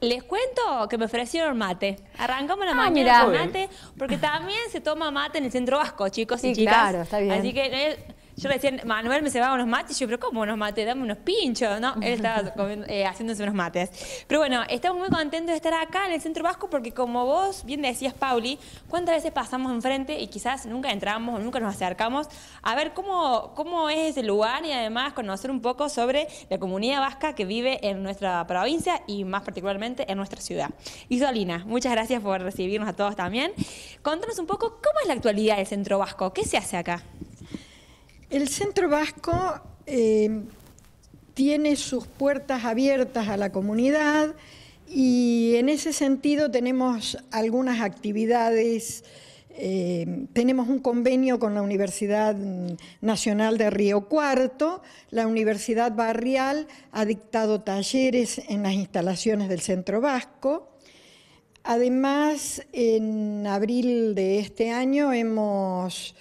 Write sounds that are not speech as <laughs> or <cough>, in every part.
Les cuento que me ofrecieron mate. Arrancamos la ah, mañana con mate, porque también se toma mate en el centro vasco, chicos y chicas. Claro, está bien. Así que eh, yo decía Manuel me a unos mates, y yo, pero ¿cómo unos mates? Dame unos pinchos, ¿no? Él estaba <laughs> eh, haciéndose unos mates. Pero bueno, estamos muy contentos de estar acá en el Centro Vasco porque como vos bien decías, Pauli, ¿cuántas veces pasamos enfrente y quizás nunca entramos o nunca nos acercamos a ver cómo, cómo es ese lugar y además conocer un poco sobre la comunidad vasca que vive en nuestra provincia y más particularmente en nuestra ciudad? Isolina, muchas gracias por recibirnos a todos también. Contanos un poco cómo es la actualidad del Centro Vasco, qué se hace acá. El Centro Vasco eh, tiene sus puertas abiertas a la comunidad y en ese sentido tenemos algunas actividades. Eh, tenemos un convenio con la Universidad Nacional de Río Cuarto, la Universidad Barrial ha dictado talleres en las instalaciones del Centro Vasco. Además, en abril de este año hemos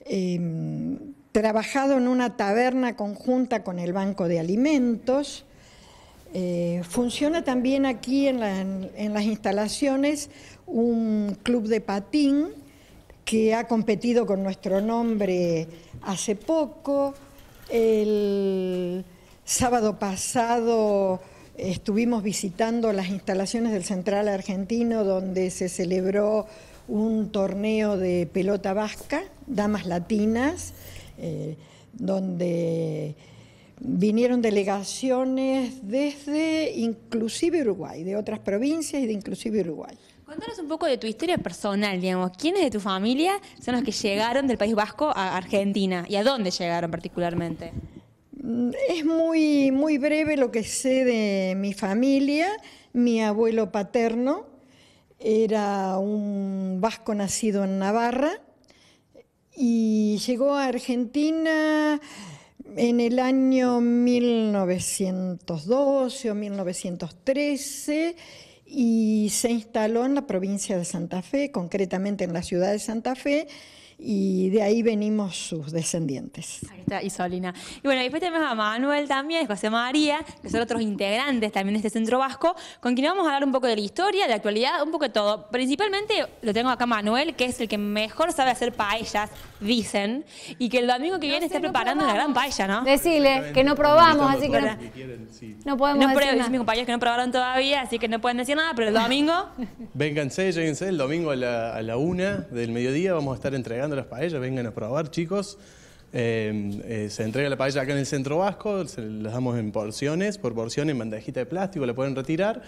eh, trabajado en una taberna conjunta con el Banco de Alimentos. Eh, funciona también aquí en, las instalaciones un club de patín que ha competido con nuestro nombre hace poco. El sábado pasado estuvimos visitando las instalaciones del Central Argentino donde se celebró un torneo de pelota vasca, damas latinas. Eh, donde vinieron delegaciones desde inclusive Uruguay, de otras provincias y de inclusive Uruguay. Cuéntanos un poco de tu historia personal, digamos. ¿Quiénes de tu familia son los que llegaron del País Vasco a Argentina y a dónde llegaron particularmente? Mm, es muy, muy breve lo que sé de mi familia. Mi abuelo paterno era un vasco nacido en Navarra y llegó a Argentina en el año 1912 o 1913 y se instaló en la provincia de Santa Fe, concretamente en la ciudad de Santa Fe, y de ahí venimos sus descendientes. Ahí está Isolina. Y bueno, después tenemos a Manuel también, José María, que son otros integrantes también de este centro vasco, con quien vamos a hablar un poco de la historia, de la actualidad, un poco de todo. Principalmente lo tengo acá Manuel, que es el que mejor sabe hacer paellas, dicen, y que el domingo que viene está preparando una gran paella, ¿no? Decirle que no probamos, así que no, no podemos no decir nada. mis compañeros que no probaron todavía, así que no pueden decir nada, pero el domingo... <laughs> Vénganse, lléguense, el domingo a la, a la una del mediodía vamos a estar entregando las paellas, vengan a probar, chicos. Em, eh, se entrega la paella acá en el Centro Vasco, se las damos en porciones, por porción, en bandejita de plástico, la pueden retirar.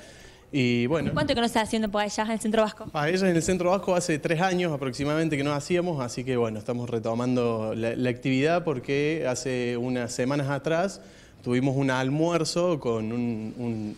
Y bueno. ¿Cuánto que no está haciendo paellas en el Centro Vasco? Paellas en el Centro Vasco hace tres años aproximadamente que no hacíamos, así que bueno, estamos retomando la actividad porque hace unas semanas atrás tuvimos un almuerzo con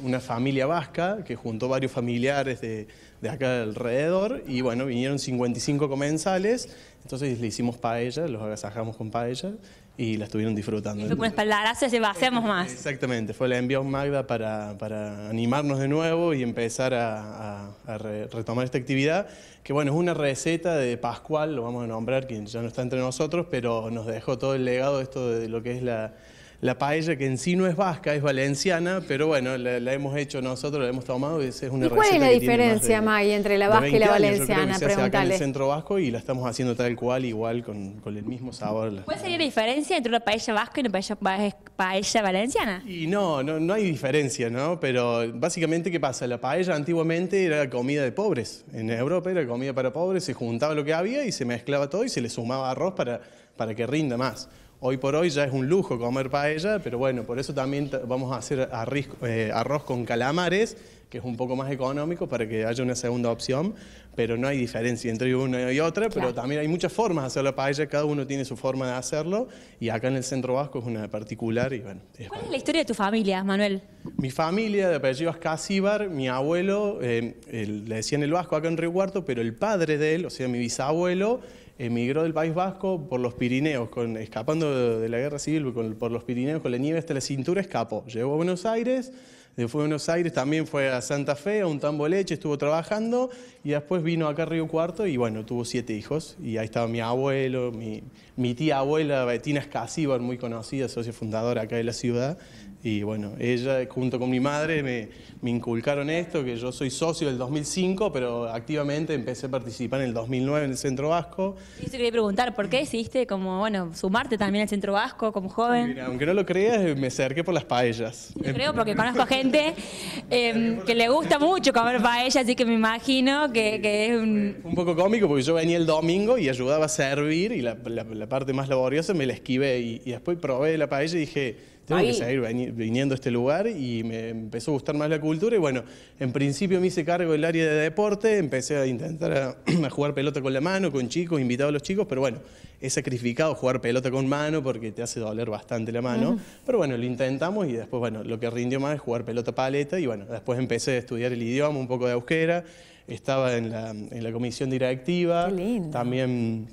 una familia vasca que juntó varios familiares de, de, acá alrededor y bueno, vinieron 55 comensales, entonces le hicimos paella, los agasajamos con paella y la estuvieron disfrutando. Y fue con espaldarazos le hacemos más. Exactamente, fue la envió Magda para, para, animarnos de nuevo y empezar a, a, retomar esta actividad, que bueno, es una receta de Pascual, lo vamos a nombrar, quien ya no está entre nosotros, pero nos dejó todo el legado esto de lo que es la la paella que en sí no es vasca, es valenciana, pero bueno, la, hemos hecho nosotros, la hemos tomado y es una ¿Cuál es la diferencia, May, entre la vasca y la valenciana? en el centro vasco y la estamos haciendo tal cual, igual, con, el mismo sabor. ¿Cuál sería la diferencia entre una paella vasca y una paella, valenciana? Y no, no, no hay diferencia, ¿no? Pero básicamente, ¿qué pasa? La paella antiguamente era comida de pobres. En Europa era comida para pobres, se juntaba lo que había y se mezclaba todo y se le sumaba arroz para, para que rinda más. Hoy por hoy ya es un lujo comer paella, pero bueno, por eso también vamos a hacer eh, arroz con calamares, que es un poco más económico para que haya una segunda opción, pero no hay diferencia entre una y otra, pero también hay muchas formas de hacer la paella, cada uno tiene su forma de hacerlo, y acá en el Centro Vasco es una particular. Y ¿Cuál es la historia de tu familia, Manuel? Mi familia, de apellido Casíbar, mi abuelo, eh, le decían el Vasco acá en Río Cuarto, pero el padre de él, o sea, mi bisabuelo, emigró del País Vasco por los Pirineos, con, escapando de, la guerra civil, por los Pirineos, con la nieve hasta la cintura, escapó. Llegó a Buenos Aires, fue a Buenos Aires, también fue a Santa Fe, a un tambo leche, estuvo trabajando y después vino acá a Río Cuarto y bueno, tuvo siete hijos y ahí estaba mi abuelo, mi, mi tía abuela Betina Escasíbar, muy conocida, socio fundadora acá de la ciudad y bueno, ella junto con mi madre me, inculcaron esto, que yo soy socio del 2005, pero activamente empecé a participar en el 2009 en el Centro Vasco. Y te quería preguntar, ¿por qué decidiste como, bueno, sumarte también al Centro Vasco como joven? aunque no lo creas, me acerqué por las paellas. Yo creo porque conozco a gente Em, que le gusta mucho comer paella, así que me imagino que, es un... Un poco cómico porque yo venía el domingo y ayudaba a servir y la, parte más laboriosa me la esquivé y, y después probé la paella y dije tengo que seguir viniendo a este lugar y me empezó a gustar más la cultura y bueno, en principio me hice cargo del área de deporte, empecé a intentar a, <clears throat> jugar pelota con la mano, con chicos, invitado a los chicos, pero bueno, he sacrificado jugar pelota con mano porque te hace doler bastante la mano, pero bueno, lo intentamos y después bueno, lo que rindió más es jugar pelota paleta y bueno, después empecé a estudiar el idioma, un poco de euskera, estaba en la, en la comisión directiva, Qué lindo. también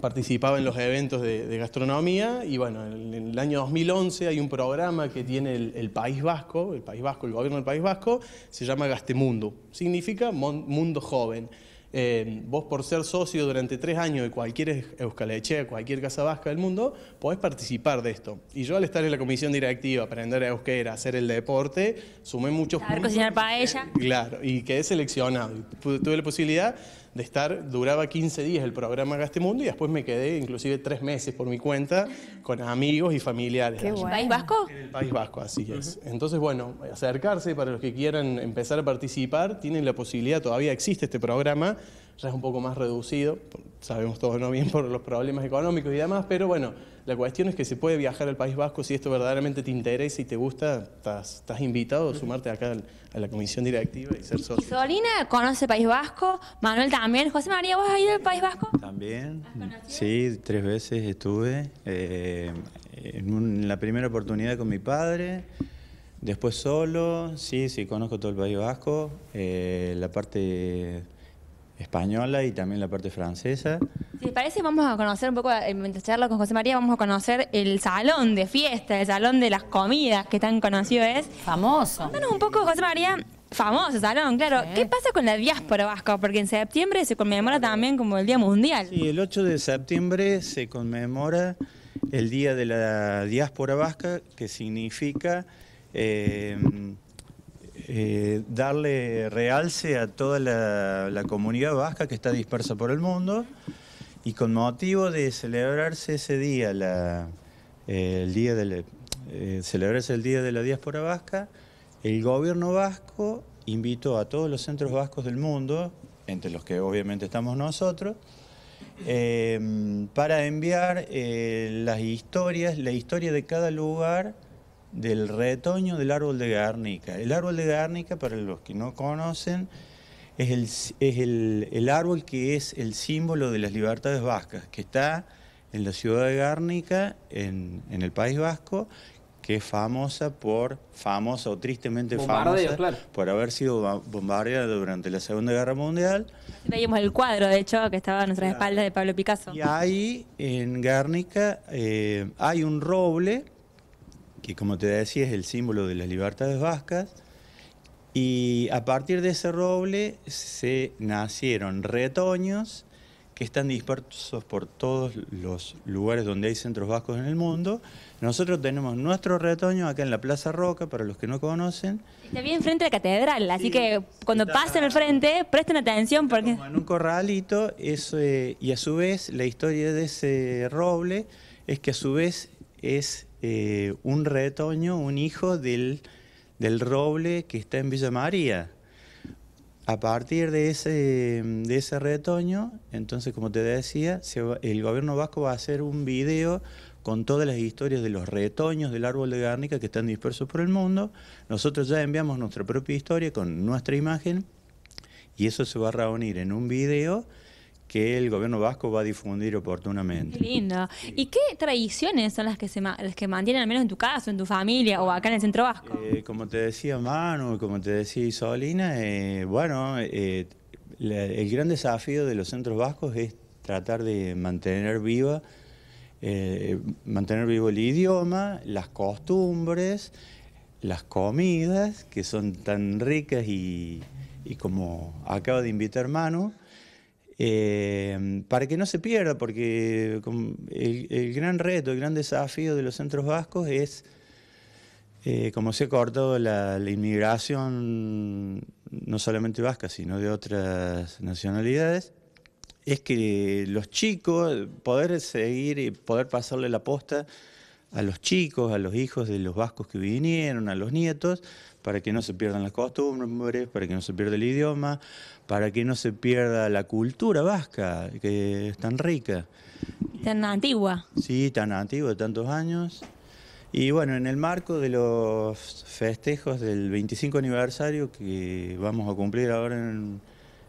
participaba en los eventos de, gastronomía y bueno, en, el año 2011 hay un programa que tiene el, País Vasco, el País Vasco, el gobierno del País Vasco, se llama Gastemundo, significa mundo joven. Eh, vos por ser socio durante tres años de cualquier Euskalechea, cualquier casa vasca del mundo, podés participar de esto. Y yo al estar en la comisión directiva, aprender a euskera, hacer el deporte, sumé muchos... ¿Poder cocinar ella Claro, y quedé seleccionado. Tuve la posibilidad de estar, duraba 15 días el programa Gaste Mundo y después me quedé inclusive tres meses por mi cuenta con amigos y familiares. ¿En el País Vasco? En el País Vasco, así es. Entonces, bueno, acercarse para los que quieran empezar a participar, tienen la posibilidad, todavía existe este programa, ya es un poco más reducido, sabemos todos no bien por los problemas económicos y demás, pero bueno, la cuestión es que se puede viajar al País Vasco si esto verdaderamente te interesa y te gusta, estás, invitado a sumarte acá a la comisión directiva y ser socio. Solina conoce País Vasco, Manuel también. José María, ¿vos has ido al País Vasco? También, sí, tres veces estuve. Eh, en, la primera oportunidad con mi padre, después solo, sí, sí, conozco todo el País Vasco. Eh, la parte española y también la parte francesa. Si les parece, vamos a conocer un poco, eh, mientras charla con José María, vamos a conocer el salón de fiesta, el salón de las comidas que tan conocido es. Famoso. Contanos un poco, José María, famoso salón, claro. ¿Qué pasa con la diáspora vasca? Porque en septiembre se conmemora también como el Día Mundial. Sí, el 8 de septiembre se conmemora el Día de la Diáspora Vasca, que significa... Eh, eh, darle realce a toda la, comunidad vasca que está dispersa por el mundo y con motivo de celebrarse ese día, el día eh, celebrarse el día de la diáspora vasca, el gobierno vasco invitó a todos los centros vascos del mundo, entre los que obviamente estamos nosotros, eh, para enviar las historias, la historia de cada lugar del retoño del árbol de Gárnica. El árbol de Gárnica, para los que no conocen, es, el, es el, árbol que es el símbolo de las libertades vascas, que está en la ciudad de Gárnica, en, el País Vasco, que es famosa por, famosa o tristemente famosa, por haber sido bombardeada durante la Segunda Guerra Mundial. Veíamos el cuadro, de hecho, que estaba a nuestras espaldas de Pablo Picasso. Y ahí, en Gárnica, eh, hay un roble que como te decía es el símbolo de las libertades vascas, y a partir de ese roble se nacieron retoños que están dispersos por todos los lugares donde hay centros vascos en el mundo. Nosotros tenemos nuestro retoño acá en la Plaza Roca, para los que no conocen. Está bien frente a la catedral, así que cuando pasen al frente, presten atención porque... en un corralito, eso, eh, y a su vez la historia de ese roble es que a su vez es eh, un retoño, un hijo del, roble que está en Villa María. A partir de ese, retoño, entonces, como te decía, el gobierno vasco va a hacer un video con todas las historias de los retoños del árbol de Gárnica que están dispersos por el mundo. Nosotros ya enviamos nuestra propia historia con nuestra imagen y eso se va a reunir en un video que el gobierno vasco va a difundir oportunamente. Qué lindo. ¿Y qué tradiciones son las que, se, las que mantienen, al menos en tu casa, en tu familia o acá en el centro vasco? Eh, como te decía Manu, como te decía Isolina, eh, bueno, eh, el gran desafío de los centros vascos es tratar de mantener viva mantener vivo el idioma, las costumbres, las comidas que son tan ricas y, y como acaba de invitar Manu, eh, para que no se pierda, porque el, gran reto, el gran desafío de los centros vascos es, eh, como se ha cortado la, la, inmigración, no solamente vasca, sino de otras nacionalidades, es que los chicos, poder seguir y poder pasarle la posta a los chicos, a los hijos de los vascos que vinieron, a los nietos, para que no se pierdan las costumbres, para que no se pierda el idioma, para que no se pierda la cultura vasca, que es tan rica. Tan antigua. Sí, tan antigua, de tantos años. Y bueno, en el marco de los festejos del 25 aniversario que vamos a cumplir ahora en,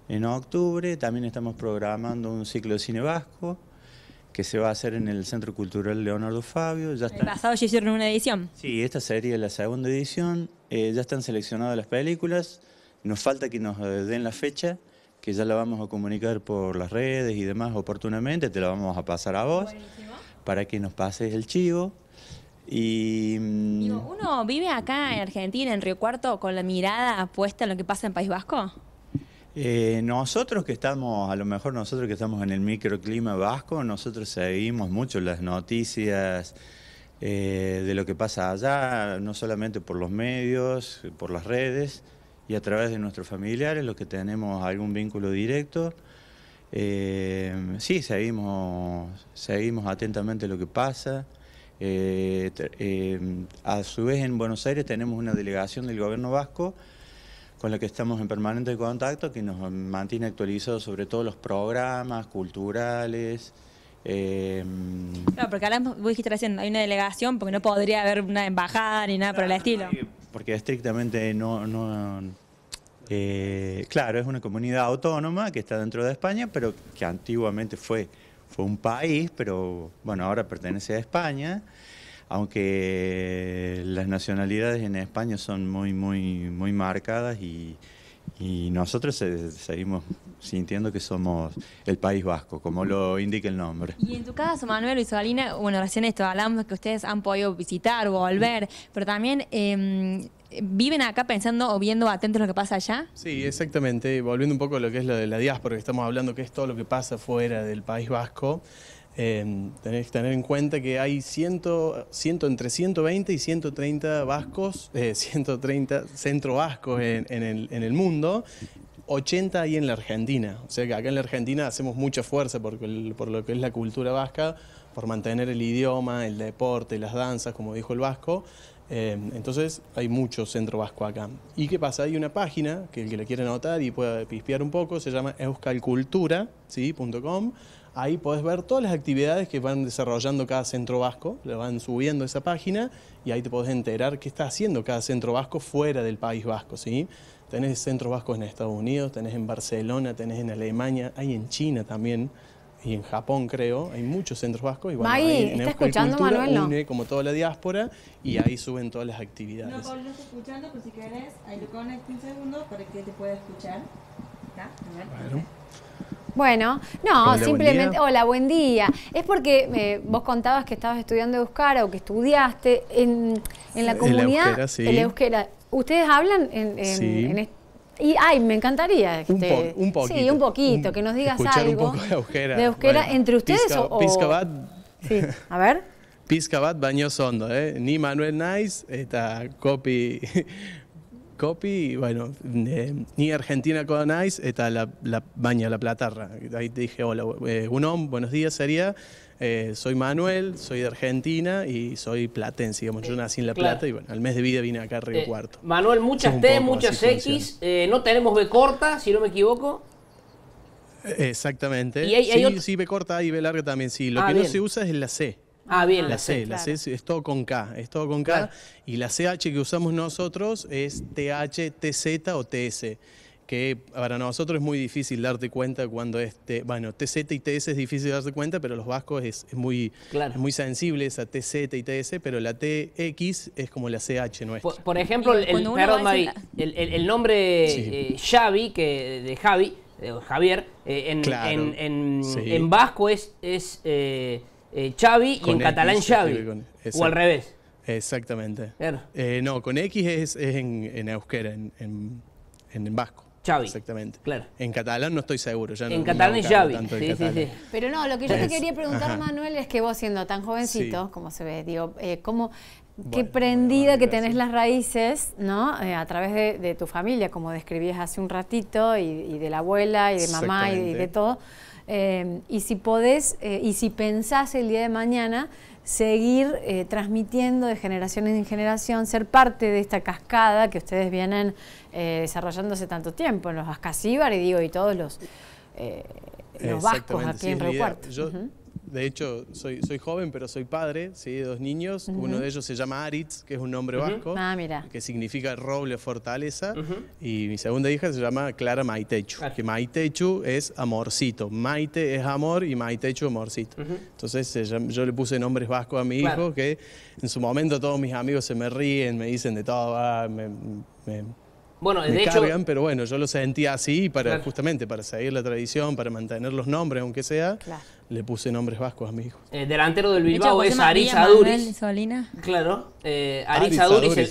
en octubre, también estamos programando un ciclo de cine vasco que se va a hacer en el Centro Cultural Leonardo Fabio. Ya El pasado ya hicieron una edición. Sí, esta sería la segunda edición. Eh, ya están seleccionadas las películas. Nos falta que nos den la fecha, que ya la vamos a comunicar por las redes y demás oportunamente. Te la vamos a pasar a vos para que nos pases el chivo. Y mm, uno vive acá en Argentina, en Río Cuarto, con la mirada puesta en lo que pasa en País Vasco. Eh, nosotros que estamos, a lo mejor nosotros que estamos en el microclima vasco, nosotros seguimos mucho las noticias eh, de lo que pasa allá, no solamente por los medios, por las redes y a través de nuestros familiares, los que tenemos algún vínculo directo. Eh, sí, seguimos, seguimos atentamente lo que pasa. a su vez en Buenos Aires tenemos una delegación del gobierno vasco con la que estamos en permanente contacto, que nos mantiene actualizados sobre todos los programas culturales. Em, claro, porque ahora vos dijiste recién, hay una delegación, porque no podría haber una embajada ni nada por el estilo. Porque estrictamente no... Eh, claro, es una comunidad autónoma que está dentro de España, pero que antiguamente fue, fue un país, pero bueno, ahora pertenece a España aunque las nacionalidades en España son muy, muy, muy marcadas y, nosotros seguimos sintiendo que somos el País Vasco, como lo indica el nombre. Y en tu caso, Manuel y Solina, bueno, recién esto hablamos que ustedes han podido visitar, o volver, pero también em, viven acá pensando o viendo atentos lo que pasa allá. Sí, exactamente. Volviendo un poco a lo que es lo de la diáspora, que estamos hablando, que es todo lo que pasa fuera del País Vasco. Em, Tenéis que tener en cuenta que hay entre 120 y 130 vascos, 130 eh, <laughs> centro vascos en, el, mundo, 80 ahí en la Argentina. O sea que acá en la Argentina hacemos mucha fuerza por, lo que es la cultura vasca, por mantener el idioma, el deporte, las danzas, como dijo el vasco, eh, entonces hay mucho centro vasco acá. ¿Y qué pasa? Hay una página que el que le quiera anotar y pueda pispear un poco, se llama euskalcultura.com. ¿sí? Ahí podés ver todas las actividades que van desarrollando cada centro vasco, le van subiendo esa página y ahí te podés enterar qué está haciendo cada centro vasco fuera del país vasco. ¿sí? Tenés centros vascos en Estados Unidos, tenés en Barcelona, tenés en Alemania, hay en China también y en Japón creo, hay muchos centros vascos. Y bueno, Maggie, ahí en ¿está escuchando Manuel? No. Une como toda la diáspora y ahí suben todas las actividades. No, Pablo, no escuchando, pero si querés, ahí lo conecto un segundo para que te pueda escuchar. ¿Está? Bueno, no, simplemente, hola, buen día. Es porque eh, vos contabas que estabas estudiando euskara o que estudiaste en, en la comunidad. la euskera, sí. la euskera. ¿Ustedes hablan en, en, en este? Y, ay, me encantaría. Este, un, Sí, un poquito, que nos digas algo. de euskera. entre ustedes o. Sí, a ver. <laughs> Piscabat baño sondo, ¿eh? Ni Manuel Nice, está copy. <laughs> Copy, bueno, ni Argentina con Nice, está la, la baña, la platarra. Ahí te dije, hola, eh, un buenos días sería. Eh, soy Manuel, soy de Argentina y soy platense, digamos. Yo nací en La Plata y bueno, al mes de vida vine acá a Río eh, Cuarto. Manuel, muchas T, muchas X, eh, no tenemos B corta, si no me equivoco. Exactamente. sí, B corta y B larga también, sí. Lo ah, que no se usa es la C. Ah, bien. La C, la C, es, todo con K, es todo con K. Y la CH que usamos nosotros es TH, TZ o TS que para nosotros es muy difícil darte cuenta cuando este, bueno, TZ y TS es difícil darte cuenta, pero los vascos es, muy, es muy sensible esa TZ y TS, pero la TX es como la CH nuestra. Por, ejemplo, el, nombre eh, Xavi, que de Javi, Javier, eh, en, vasco es, es eh, Xavi y en catalán Xavi, e, o al revés. Exactamente. no, con X es, en, euskera, en vasco. Exactamente. Claro. En catalán no estoy seguro. Ya en catalán es Xavi. Sí, Sí, sí. Pero no, lo que yo te quería preguntar, Manuel, es que vos siendo tan jovencito, como se ve, digo, eh, qué prendida que tenés las raíces, ¿no? Eh, a través de, tu familia, como describías hace un ratito, y, de la abuela, y de mamá, y, de todo. Eh, y si podés, y si pensás el día de mañana seguir eh, transmitiendo de generación en generación, ser parte de esta cascada que ustedes vienen eh, desarrollándose tanto tiempo, en los Ascasíbar y digo, y todos los, eh, los vascos aquí en de hecho, soy, joven, pero soy padre, ¿sí? de dos niños. Uno de ellos se llama Aritz, que es un nombre vasco, ah, que significa roble fortaleza. Y mi segunda hija se llama Clara Maitechu, que Maitechu es amorcito. Maite es amor y Maitechu amorcito. Entonces yo le puse nombres vascos a mi hijo, que en su momento todos mis amigos se me ríen, me dicen de todo, ah, me, bueno, de pero bueno, yo lo sentía así para justamente para seguir la tradición, para mantener los nombres, aunque sea. Claro le puse nombres vascos a mi hijo. El eh, delantero del Bilbao es Ariz Claro, eh, Ariz,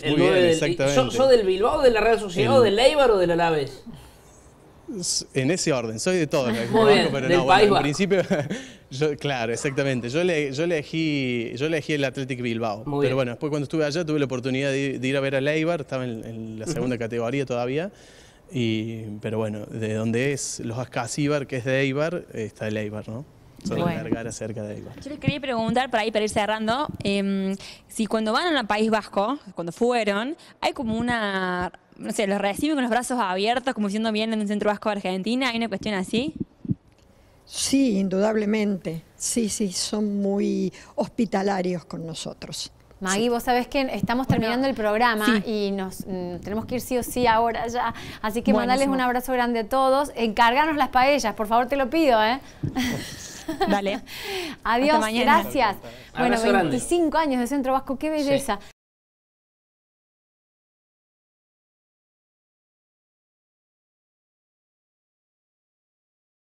el, del... ¿Yo, del Bilbao, de la Real Sociedad, del Eibar o del Alavés? En ese orden, soy de todo. <laughs> Muy bien, pero del no, país en principio, <laughs> claro, exactamente. Yo, elegí, yo elegí el Athletic Bilbao. pero bueno, después cuando estuve allá tuve la oportunidad de, ir a ver a Eibar, estaba en, la segunda categoría todavía. pero bueno, de donde es los Ascasíbar, que es de Eibar, eh, está el Eibar, ¿no? Yo les quería preguntar, para ahí, para ir cerrando, em, si cuando van al País Vasco, cuando fueron, hay como una, no sé, los reciben con los brazos abiertos, como siendo bien en un centro vasco de Argentina, ¿hay una cuestión así? Sí, indudablemente. Sí, sí, son muy hospitalarios con nosotros. Magui, vos sabés que estamos terminando el programa y nos mm, tenemos que ir sí o sí ahora ya. Así que mandales un abrazo grande a todos. Encárganos las paellas, por favor, te lo pido, ¿eh? <laughs> Dale. <laughs> Adiós, gracias. Bueno, 25 años de Centro Vasco, qué belleza.